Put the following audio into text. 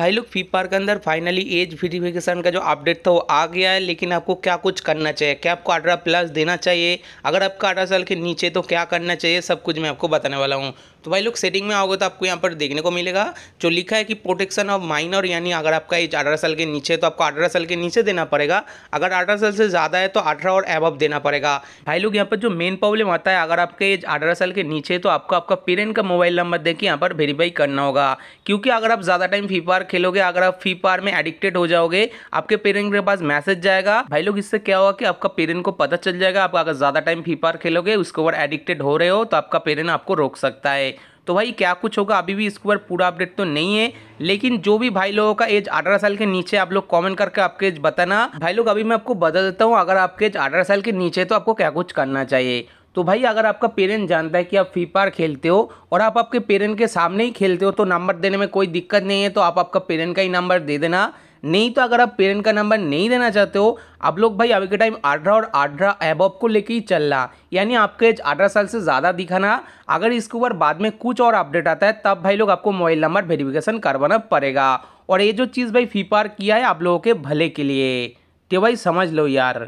भाई लोग फीपार के अंदर फाइनली एज वेरिफिकेशन का जो अपडेट था वो आ गया है लेकिन आपको क्या कुछ करना चाहिए क्या आपको अठारह प्लस देना चाहिए अगर आपका अठारह साल के नीचे तो क्या करना चाहिए सब कुछ मैं आपको बताने वाला हूँ तो भाई लोग सेटिंग में आओगे तो आपको यहाँ पर देखने को मिलेगा जो लिखा है कि प्रोटेक्शन ऑफ माइनर यानी अगर आपका एज अठारह साल के नीचे तो आपको अठारह साल के नीचे देना पड़ेगा अगर अठारह साल से ज़्यादा है तो अठारह और एबव देना पड़ेगा भाई लोग यहाँ पर जो मेन प्रॉब्लम आता है अगर आपके एज अठारह साल के नीचे तो आपको आपका पेरेंट का मोबाइल नंबर देखिए यहाँ पर वेरीफाई करना होगा क्योंकि अगर आप ज़्यादा टाइम फी पार खेलोगे अगर आप फी पार में एडिक्टेड हो जाओगे आपके पेरेंट के पास मैसेज जाएगा भाई लोग इससे क्या होगा कि आपका पेरेंट को पता चल जाएगा आप अगर ज़्यादा टाइम फी पार खेलोगे उसके ऊपर एडिक्टेड हो रहे हो तो आपका पेरेंट आपको रोक सकता है तो भाई क्या कुछ होगा अभी भी इसके ऊपर पूरा अपडेट तो नहीं है लेकिन जो भी भाई लोगों का एज अठारह साल के नीचे आप लोग कमेंट करके आपके एज बताना भाई लोग अभी मैं आपको बता देता हूँ अगर आपके एज अठारह साल के नीचे तो आपको क्या कुछ करना चाहिए तो भाई अगर आपका पेरेंट जानता है कि आप फ्री फायर खेलते हो और आप आपके पेरेंट के सामने ही खेलते हो तो नंबर देने में कोई दिक्कत नहीं है तो आप आपका पेरेंट का ही नंबर दे देना नहीं तो अगर आप पेरेंट का नंबर नहीं देना चाहते हो आप लोग भाई अभी के टाइम अठारह और अठारह एबॉब को लेके ही चलना यानी आपके एज अठारह साल से ज़्यादा दिखाना अगर इसके ऊपर बाद में कुछ और अपडेट आता है तब भाई लोग आपको मोबाइल नंबर वेरिफिकेशन करवाना पड़ेगा और ये जो चीज़ भाई फीपार किया है आप लोगों के भले के लिए तो भाई समझ लो यार